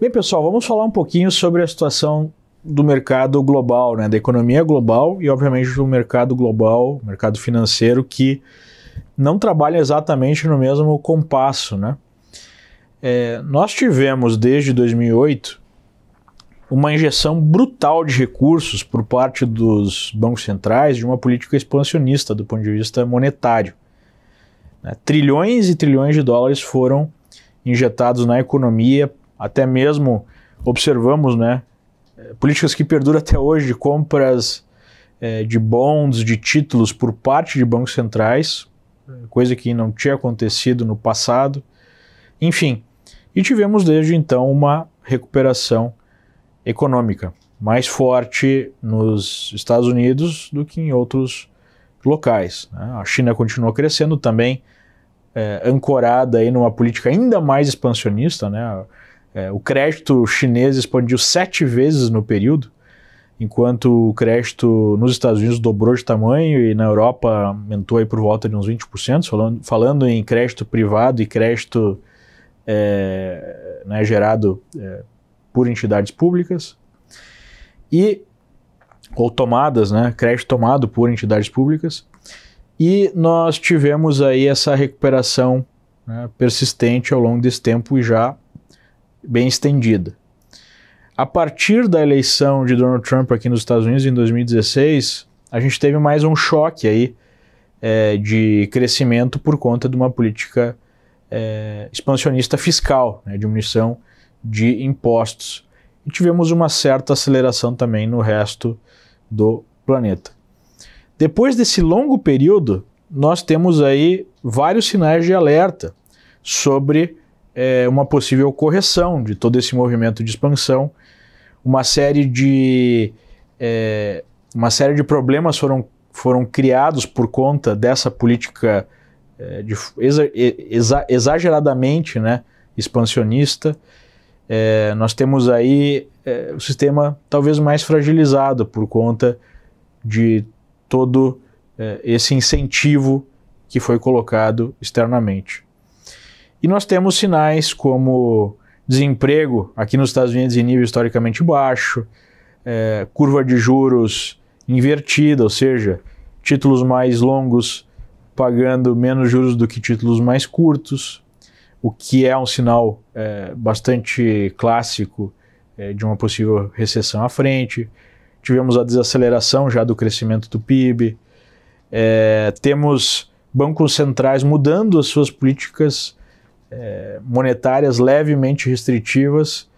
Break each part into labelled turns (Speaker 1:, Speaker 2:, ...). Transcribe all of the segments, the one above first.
Speaker 1: Bem, pessoal, vamos falar um pouquinho sobre a situação do mercado global, né, da economia global e, obviamente, do mercado global, mercado financeiro, que não trabalha exatamente no mesmo compasso. Né? É, nós tivemos, desde 2008, uma injeção brutal de recursos por parte dos bancos centrais de uma política expansionista do ponto de vista monetário. Né? Trilhões e trilhões de dólares foram injetados na economia até mesmo observamos, né, eh, políticas que perduram até hoje de compras é, de bonds, de títulos por parte de bancos centrais, eh, coisa que não tinha acontecido no passado. Enfim, e tivemos desde então uma recuperação econômica mais forte nos Estados Unidos do que em outros locais. Né? A China continua crescendo também, é, ancorada aí numa política ainda mais expansionista, né? É, o crédito chinês expandiu sete vezes no período, enquanto o crédito nos Estados Unidos dobrou de tamanho e na Europa aumentou aí por volta de uns 20%, falando, falando em crédito privado e crédito é, né, gerado é, por entidades públicas. E ou tomadas, né, crédito tomado por entidades públicas, e nós tivemos aí essa recuperação né, persistente ao longo desse tempo e já bem estendida. A partir da eleição de Donald Trump aqui nos Estados Unidos em 2016, a gente teve mais um choque aí é, de crescimento por conta de uma política é, expansionista fiscal, né, diminuição de impostos. E tivemos uma certa aceleração também no resto do planeta. Depois desse longo período, nós temos aí vários sinais de alerta sobre é, uma possível correção de todo esse movimento de expansão. Uma série de, é, uma série de problemas foram, foram criados por conta dessa política é, de, exa, exa, exageradamente né, expansionista. É, nós temos aí é, o sistema talvez mais fragilizado por conta de todo é, esse incentivo que foi colocado externamente. E nós temos sinais como desemprego aqui nos Estados Unidos em nível historicamente baixo, é, curva de juros invertida, ou seja, títulos mais longos pagando menos juros do que títulos mais curtos, o que é um sinal é, bastante clássico é, de uma possível recessão à frente. Tivemos a desaceleração já do crescimento do PIB. É, temos bancos centrais mudando as suas políticas é, monetárias levemente restritivas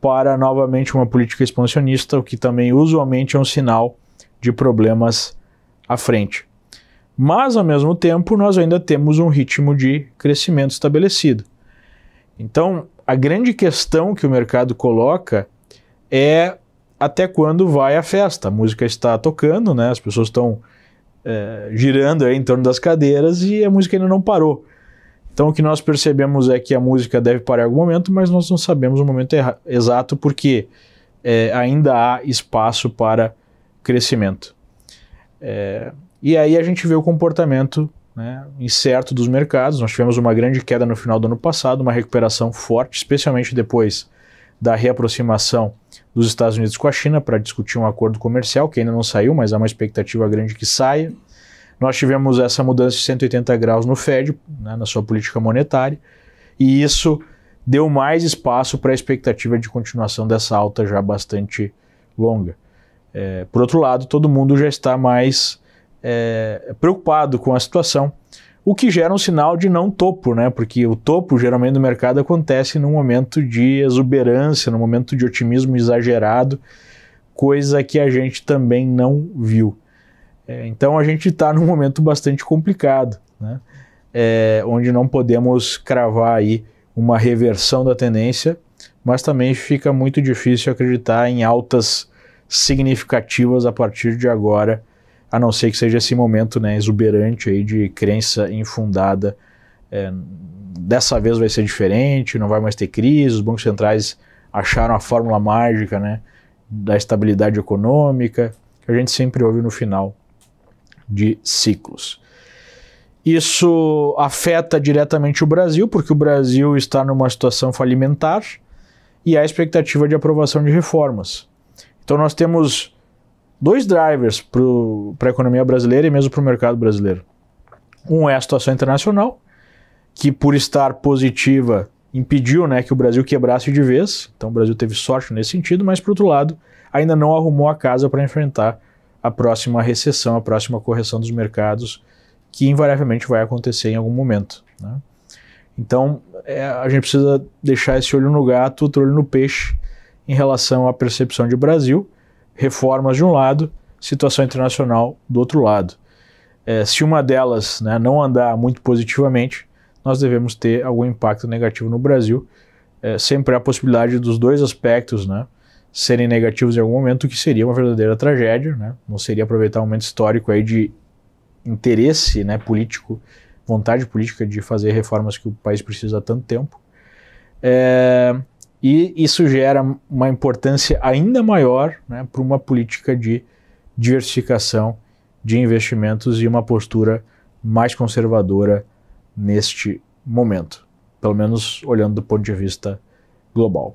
Speaker 1: para novamente uma política expansionista, o que também usualmente é um sinal de problemas à frente. Mas, ao mesmo tempo, nós ainda temos um ritmo de crescimento estabelecido. Então, a grande questão que o mercado coloca é até quando vai a festa. A música está tocando, né? as pessoas estão é, girando em torno das cadeiras e a música ainda não parou. Então o que nós percebemos é que a música deve parar em algum momento, mas nós não sabemos o momento exato porque é, ainda há espaço para crescimento. É, e aí a gente vê o comportamento né, incerto dos mercados. Nós tivemos uma grande queda no final do ano passado, uma recuperação forte, especialmente depois da reaproximação dos Estados Unidos com a China para discutir um acordo comercial que ainda não saiu, mas há é uma expectativa grande que saia. Nós tivemos essa mudança de 180 graus no Fed, né, na sua política monetária, e isso deu mais espaço para a expectativa de continuação dessa alta já bastante longa. É, por outro lado, todo mundo já está mais é, preocupado com a situação, o que gera um sinal de não topo, né? Porque o topo geralmente do mercado acontece num momento de exuberância, num momento de otimismo exagerado, coisa que a gente também não viu. É, então a gente está num momento bastante complicado, né? É, onde não podemos cravar aí uma reversão da tendência, mas também fica muito difícil acreditar em altas significativas a partir de agora, a não ser que seja esse momento né, exuberante aí de crença infundada. É, dessa vez vai ser diferente, não vai mais ter crise, os bancos centrais acharam a fórmula mágica né, da estabilidade econômica, que a gente sempre ouve no final de ciclos. Isso afeta diretamente o Brasil, porque o Brasil está numa situação falimentar e há expectativa de aprovação de reformas. Então nós temos dois drivers para a economia brasileira e mesmo para o mercado brasileiro. Um é a situação internacional, que por estar positiva impediu né, que o Brasil quebrasse de vez, então o Brasil teve sorte nesse sentido, mas por outro lado ainda não arrumou a casa para enfrentar a próxima recessão, a próxima correção dos mercados, que invariavelmente vai acontecer em algum momento. Né? Então, é, a gente precisa deixar esse olho no gato, outro olho no peixe, em relação à percepção de Brasil, reformas de um lado, situação internacional do outro lado. É, se uma delas né, não andar muito positivamente, nós devemos ter algum impacto negativo no Brasil. É, sempre há a possibilidade dos dois aspectos, né? serem negativos em algum momento, o que seria uma verdadeira tragédia, né? Não seria aproveitar um momento histórico aí de interesse, né, político, vontade política de fazer reformas que o país precisa há tanto tempo. É, e isso gera uma importância ainda maior né, para uma política de diversificação de investimentos e uma postura mais conservadora neste momento, pelo menos olhando do ponto de vista global.